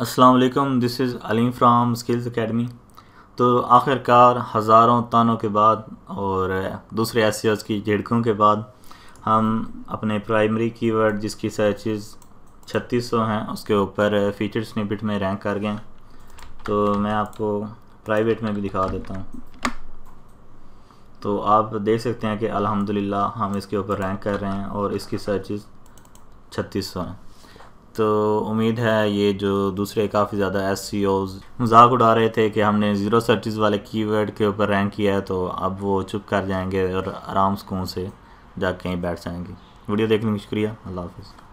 अस्सलाम वालेकुम this is Aleem from skills academy तो आखिरकार हज़ारों तानों के बाद और दूसरे एस की झिड़कों के बाद हम अपने प्राइमरी कीवर्ड जिसकी सर्चेज 3600 हैं उसके ऊपर फीचर स्निपिट में रैंक कर गए तो मैं आपको प्राइवेट में भी दिखा देता हूँ तो आप देख सकते हैं कि अल्हम्दुलिल्लाह हम इसके ऊपर रैंक कर रहे हैं और इसकी सर्चेज 3600 हैं तो उम्मीद है ये जो दूसरे काफ़ी ज़्यादा एस सी ओज मजाक उड़ा रहे थे कि हमने ज़ीरो सर्चिस वाले कीवर्ड के ऊपर रैंक किया है तो अब वो चुप कर जाएंगे और आराम सुकून से जाके कहीं बैठ जाएंगे वीडियो देखने का शुक्रिया अल्लाह हाफिज़